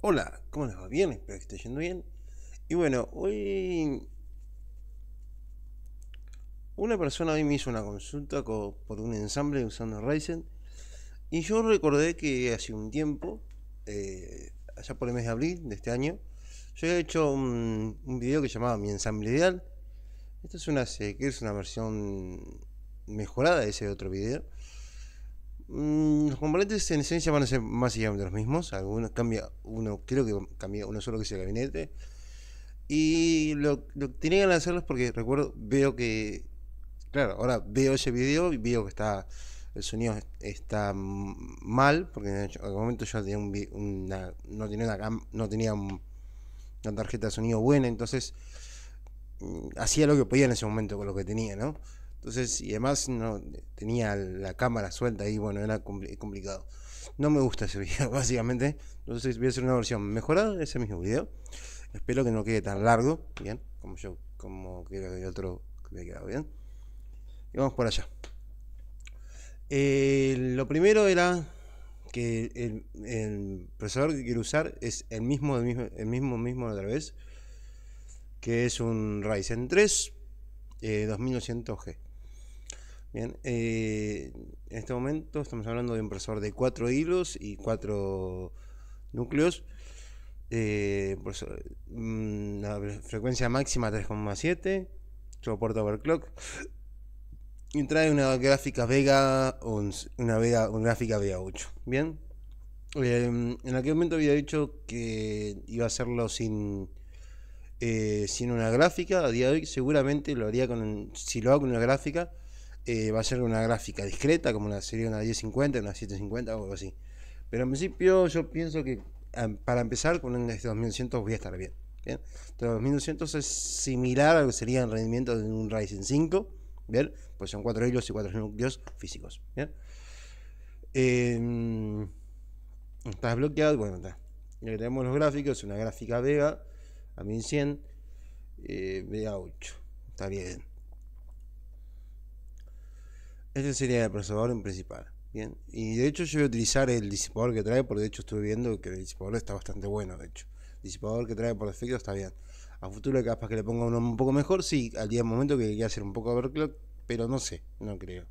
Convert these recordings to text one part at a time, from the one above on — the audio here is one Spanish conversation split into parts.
Hola, ¿cómo les va? Bien, espero que esté yendo bien. Y bueno, hoy. Una persona hoy me hizo una consulta por un ensamble usando Ryzen. Y yo recordé que hace un tiempo, eh, allá por el mes de abril de este año, yo había hecho un, video que llamaba Mi ensamble ideal. Esto es una, que es una versión mejorada de ese otro video. Mm, los componentes en esencia van a ser más allá de los mismos. Algunos cambia uno, creo que cambia uno solo que es el gabinete. Y lo, que tenía que es, porque recuerdo, veo que. Claro, ahora veo ese video y veo que está. El sonido está mal, porque en el momento yo una, no tenía una, no tenía una tarjeta de sonido buena, entonces mm, hacía lo que podía en ese momento con lo que tenía, ¿no? Entonces, y además no tenía la cámara suelta y bueno, era complicado. No me gusta ese video, básicamente. Entonces voy a hacer una versión mejorada de ese mismo video. Espero que no quede tan largo, bien, como yo, como creo que el otro que quedado bien. Y vamos por allá. Eh, lo primero era que el, procesador que quiero usar es el mismo, el mismo, el mismo, mismo otra vez, que es un Ryzen 3 2900G. Eh, Bien, eh, en este momento estamos hablando de un procesador de 4 hilos y 4 núcleos. Eh, mm, la frecuencia máxima 3,7, soporta overclock. Y trae una gráfica Vega una, Vega, una gráfica Vega 8. Bien, em, en aquel momento había dicho que iba a hacerlo sin, eh, sin una gráfica. A día de hoy, seguramente lo haría con. Si lo hago con una gráfica eh, va a ser una gráfica discreta, como sería una 1050, una 750 o algo así. Pero en principio yo pienso que ah, para empezar con un 2200 voy a estar bien. ¿bien? Entonces 2200 es similar a lo que sería el rendimiento de un Ryzen 5, ¿bien? pues son 4 hilos y 4 núcleos físicos. ¿bien? Eh, em, estás bloqueado, bueno, está. Ya que tenemos los gráficos, una gráfica Vega a 1100, eh, Vega 8, está bien. Este sería el procesador principal. Bien. Y de hecho yo voy a utilizar el disipador que trae, porque de hecho estuve viendo que el disipador está bastante bueno, de hecho. El disipador que trae por defecto está bien. A futuro capaz que le ponga uno un poco mejor, si, al día de momento que quiera hacer un poco overclock, pero no sé, no creo.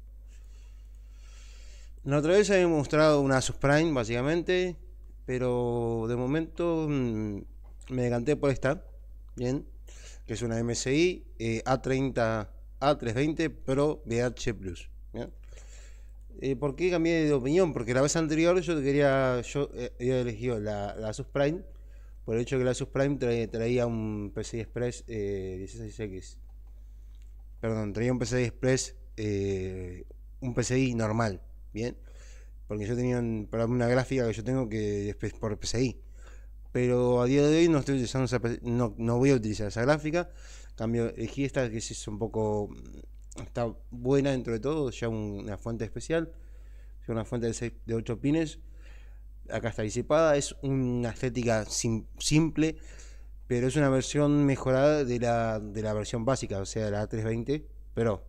La otra vez había mostrado una Subprime, básicamente, pero de momento mm, me decanté por esta, bien, que es una MSI A30, A320 Pro VH Plus. Eh, ¿Por qué cambié de opinión? Porque la vez anterior yo quería, yo he eh, elegido la, ASUS Prime, por el hecho que la ASUS Prime traía un PCI Express 16X. Eh, Perdón, traía un PCI Express, un PCI normal, ¿bien? Porque yo tenía para una gráfica que yo tengo que es por PCI. Pero a día de hoy no estoy utilizando esa, no, no voy a utilizar esa gráfica. Cambio, elegí esta que es un poco está buena dentro de todo, ya una fuente especial, ya una fuente de, de 8 pines. Acá está disipada, es una estética simple, pero es una versión mejorada de la, versión básica, o sea, la A320, pero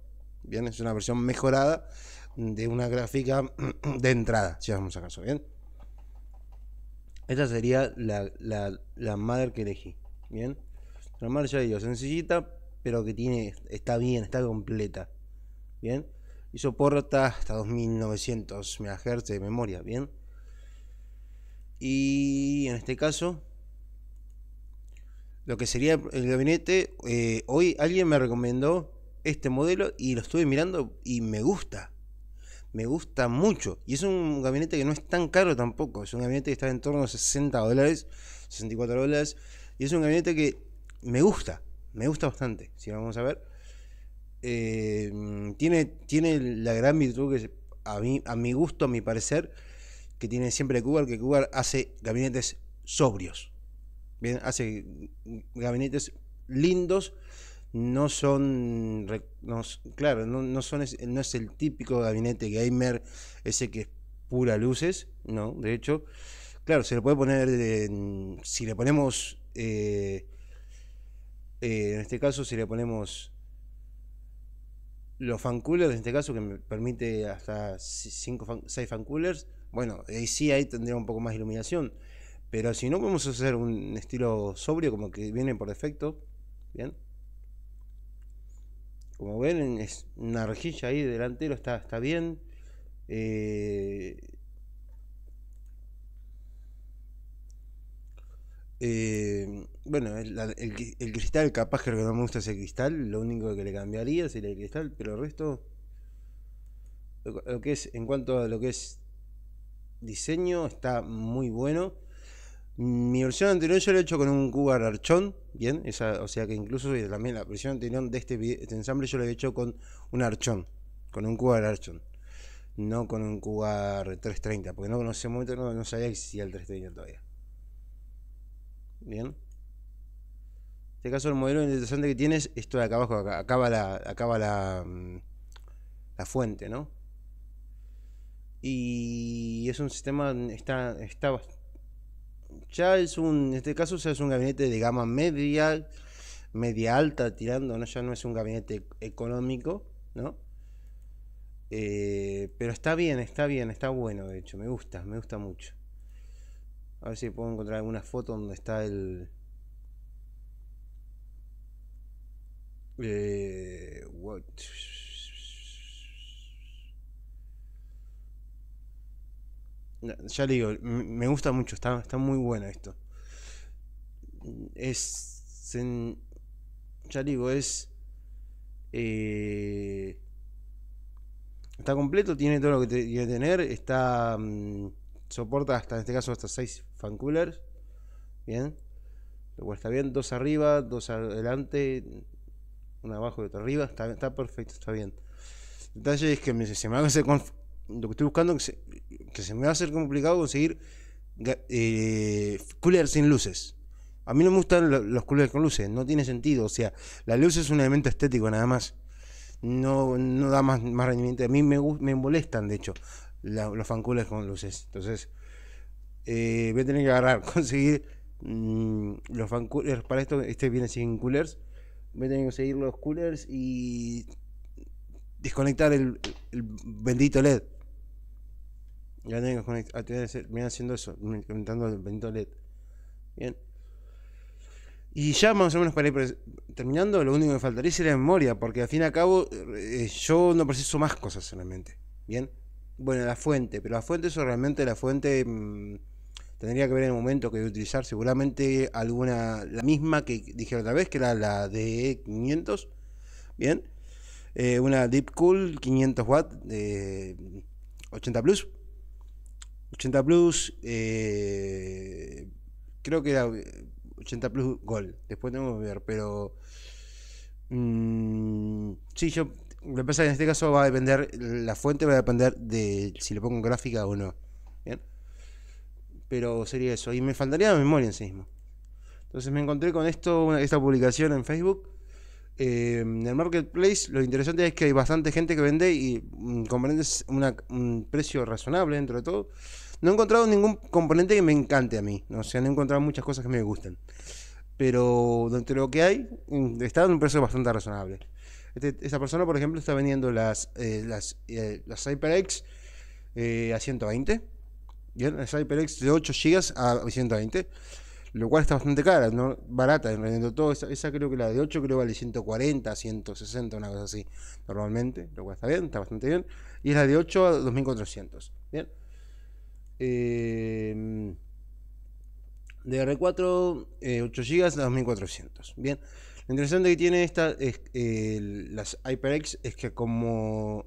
bien, es una versión mejorada de una gráfica de entrada, si vamos a caso, bien. Esta sería la, madre que elegí, bien. La madre ya digo, sencillita, pero que tiene, está bien, está completa. Bien, y soporta hasta 2900 MHz de memoria. Bien, y en este caso, lo que sería el gabinete, eh, hoy alguien me recomendó este modelo y lo estuve mirando y me gusta. Me gusta mucho. Y es un gabinete que no es tan caro tampoco. Es un gabinete que está en torno a 60 dólares, 64 dólares. Y es un gabinete que me gusta. Me gusta bastante, si vamos a ver. Em, tiene, tiene la gran virtud que a, mí, a mi gusto, a mi parecer, que tiene siempre Cougar, que Cougar hace gabinetes sobrios. Bien, hace gabinetes lindos, no son, claro, no, no, son, no es el típico gabinete gamer, ese que es pura luces, no, de hecho, claro, se le puede poner, eh, si le ponemos eh, eh, en este caso, si le ponemos los fan coolers en este caso, que me permite hasta 5 fan, coolers bueno, ahí sí, ahí tendría un poco más de iluminación. Pero si no, podemos hacer un estilo sobrio, como que viene por defecto. Bien. Como ven, es una rejilla ahí delantero, está, está bien. Eh, Eh, bueno, el, cristal, capaz que lo que no me gusta es el cristal. Lo único que le cambiaría sería el cristal, pero el resto. Lo, que es, en cuanto a lo que es diseño, está muy bueno. Mi versión anterior yo lo he hecho con un Cougar archón, bien, o sea que incluso también la versión anterior de este, este ensamble yo lo he hecho con un archón, con un Cougar archón, no con un cubar 330, porque no en ese momento no, no sabía si existía el 330 todavía. Bien. En este caso el modelo interesante que tienes es esto de acá abajo, acaba la, acaba la, mm, la fuente, ¿no? Y es un sistema, está, está, ya es un, en este caso ya es un gabinete de gama media, media alta tirando, ¿no? ya no es un gabinete económico, ¿no? Eh, pero está bien, está bien, está bueno, de hecho, me gusta, me gusta mucho. A ver si puedo encontrar alguna foto donde está el... Eh, Ya digo, me gusta mucho, está, está muy bueno esto. Es... ya digo, es... Eh, está completo, tiene todo lo que tiene que tener, está... Mm, soporta hasta en este caso hasta 6 fan coolers. Bien. Lo está bien. Dos arriba, dos adelante, una abajo y otra arriba. Está, está perfecto, está bien. El detalle es que se me va a hacer lo que estoy buscando que se, que se me va a hacer complicado conseguir eh, coolers sin luces. A mí no me gustan los coolers con luces, no tiene sentido. O sea, la luz es un elemento estético nada más. No, no da más, más rendimiento. A mí me, me molestan, de hecho la, los coolers con luces. Entonces, eh, voy a tener que agarrar, conseguir mm, los los fancoolers. Para esto, este viene sin coolers. Voy a tener que conseguir los coolers y desconectar el, bendito LED. Ya tengo que me haciendo eso, conectando el bendito LED. Bien. Y ya más o menos para ir terminando, lo único que me faltaría sería memoria, porque al fin y al cabo eh, yo no preciso más cosas solamente. Bien, bueno, la fuente, pero la fuente, eso realmente la fuente mm, tendría que ver en el momento que utilizar, seguramente alguna, la misma que dije otra vez, que era la de 500, bien, eh, una Deep Cool 500 watts de 80 plus, 80 plus, eh, creo que era 80 plus gold, después tengo que ver, pero... Mm, sí, yo lo que pasa en este caso va a depender, la fuente va a depender de si le pongo gráfica o no. Pero sería eso. Y me faltaría la memoria en sí mismo. Entonces me encontré con esto, esta publicación en Facebook. Eh, en el marketplace lo interesante es que hay bastante gente que vende y mm, componentes un precio razonable dentro de todo. No he encontrado ningún componente que me encante a mí. O sea, no he encontrado muchas cosas que me gusten. Pero entre lo que hay, mm, está en un precio bastante razonable. Este, esta persona, por ejemplo, está vendiendo las, eh, eh, HyperX eh, a 120. Bien, las HyperX de 8 GB a 120. Lo cual está bastante cara, ¿no? barata en todo. Esa, creo que la de 8 creo vale 140, 160, una cosa así, normalmente. Lo cual está bien, está bastante bien. Y es la de 8 a 2400. Bien. Eh, r 4 8 GB a 2400. Bien. Lo interesante que tiene esta es, eh, las HyperX es que como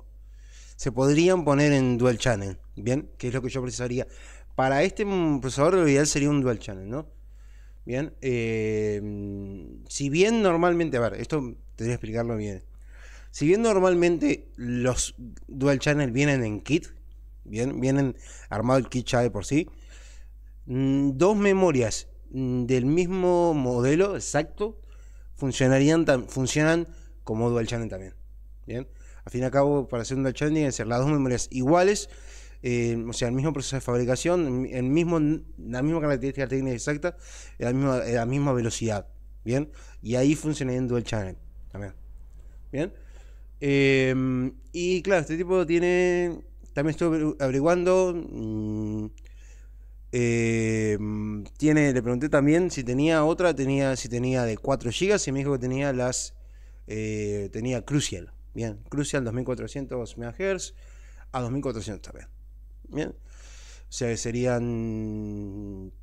se podrían poner en dual channel, ¿bien? Que es lo que yo precisaría. Para este procesador lo ideal sería un dual channel, ¿no? Bien, em, si bien normalmente, a ver, esto tendría que explicarlo bien. Si bien normalmente los dual channel vienen en kit, bien, vienen armado el kit ya de por sí, mm, dos memorias mm, del mismo modelo exacto funcionarían, funcionan como dual channel también. ¿Bien? Al fin y al cabo, para hacer un dual channel tienen que ser las dos memorias iguales, eh, o sea, el mismo proceso de fabricación, el mismo, la misma característica técnica exacta, la misma, la misma velocidad. ¿Bien? Y ahí funcionaría en dual channel también. ¿Bien? Em, y claro, este tipo tiene. También estoy averiguando. Mm, eh, tiene, le pregunté también si tenía otra, tenía, si tenía de 4 GB y me dijo que tenía las. Eh, tenía Crucial. Bien, Crucial 2400 MHz a 2400 también. Bien. O sea que serían.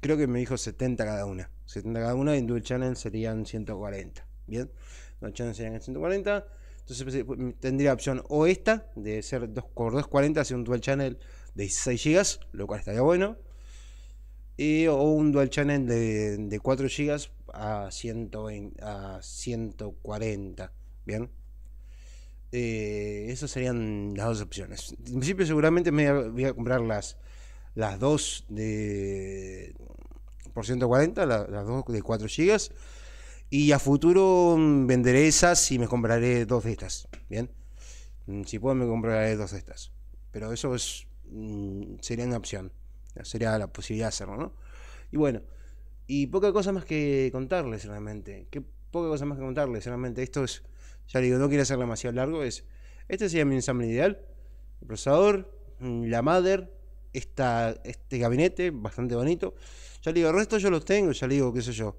Creo que me dijo 70 cada una. 70 cada una y en Dual Channel serían 140. Bien. Dual Channel serían 140. Entonces pues, eh, tendría opción o esta, de ser 2 240 hacer un Dual Channel de 16 GB, lo cual estaría bueno. o un dual channel de, 4 GB a, a 140. Bien. Eh, esas serían las dos opciones. En principio, seguramente me voy a comprar las, las dos de por 140, las dos de 4 GB. Y a futuro mm, venderé esas y me compraré dos de estas. Bien. Mm, si puedo, me compraré dos de estas. Pero eso es Mm, sería una opción. Sería la posibilidad de hacerlo, ¿no? Y bueno, y poca cosa más que contarles realmente. Que poca cosa más que contarles realmente. Esto es, ya digo, no quiero hacerlo demasiado largo. Es, este sería mi ensamble ideal. El procesador, mm, la madre esta, este gabinete, bastante bonito. Ya digo, el resto yo los tengo, ya digo, qué sé yo.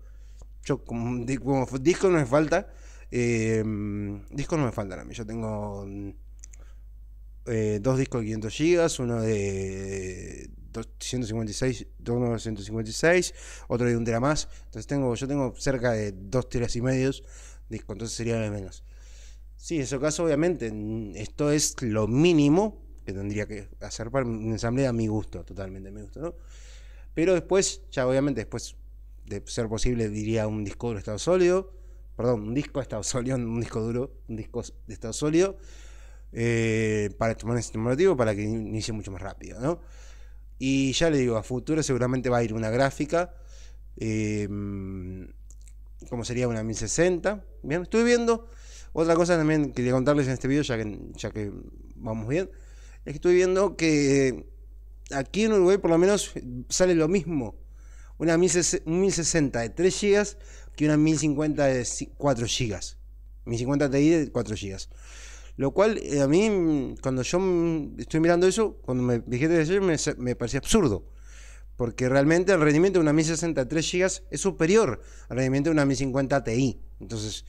Yo como, disco no me falta. Eh, mm, discos no me falta. a mí. Yo tengo eh, dos discos de 500 gigas, uno de 256 otro de un tera más. Entonces tengo, yo tengo cerca de dos teras y medios disco, entonces sería de menos. Sí, en ese caso, obviamente, esto es lo mínimo que tendría que hacer para un ensamble a mi gusto, totalmente a mi gusto, ¿no? Pero después, ya obviamente, después de ser posible, diría un disco duro estado sólido, perdón, un disco de estado sólido, un disco duro, un disco de estado sólido eh, para tomar ese motivo, para que inicie mucho más rápido, Y ya le digo, a futuro seguramente va a ir una gráfica, eh, como sería una 1060. Bien, estoy viendo. Otra cosa también quería contarles en este video, ya que, ya que vamos bien, es que estoy viendo que aquí en Uruguay por lo menos sale lo mismo. Una 1060 de 3 GB que una 1050 de 4 GB. 1050 Ti de 4 GB. Lo cual eh, a mí, cuando yo estoy mirando eso, cuando me dijiste de me, parecía absurdo. Porque realmente el rendimiento de una de 3 GB es superior al rendimiento de una 1050 Ti. Entonces,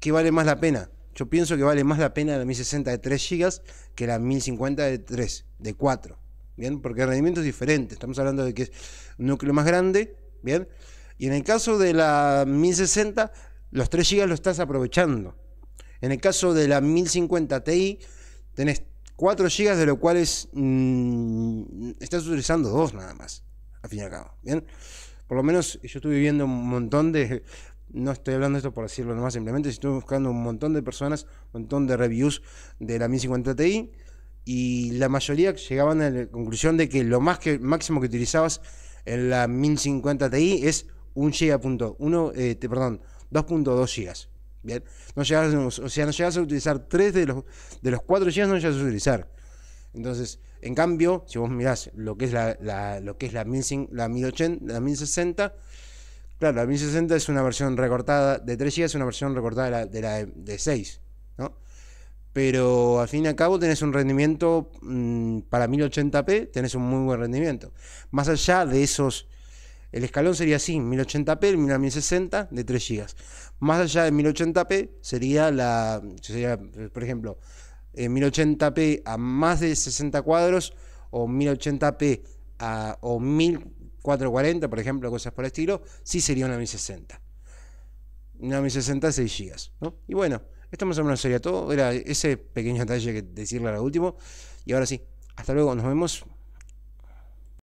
¿qué vale más la pena? Yo pienso que vale más la pena la 1060 de 3 GB que la 1050 de 3, de 4. ¿Bien? Porque el rendimiento es diferente. Estamos hablando de que es un núcleo más grande. ¿Bien? Y en el caso de la 1060, los 3 GB lo estás aprovechando. En el caso de la 1050 Ti, tenés 4 GB, de los cuales mm, estás utilizando 2 nada más, al fin y al cabo. ¿bien? Por lo menos yo estuve viendo un montón de. No estoy hablando de esto por decirlo nomás, simplemente estuve buscando un montón de personas, un montón de reviews de la 1050 Ti. Y la mayoría llegaban a la conclusión de que lo más que, máximo que utilizabas en la 1050 Ti es 1 GB. eh, perdón, 2.2 GB. Bien, no llegas, o sea, no llegas a utilizar 3 de los, de los gigas, no llegas a utilizar. Entonces, en cambio, si vos mirás lo que es la, lo que es la, 1080, la 1060, claro, la 1060 es una versión recortada de 3 GB, es una versión recortada de la de, 6, ¿no? Pero al fin y al cabo tenés un rendimiento mm, para 1080p, tenés un muy buen rendimiento. Más allá de esos el escalón sería así, 1080p, 1060 de 3 GB. Más allá de 1080p sería la, por ejemplo, 1080p eh, a más de 60 cuadros o 1080p a, o 1440, por ejemplo, cosas por el estilo, sí sería una 1060. Una 1060 6 GB, Y bueno, esto más o menos sería todo. Era ese pequeño detalle que decirle al último. Y ahora sí, hasta luego, nos vemos.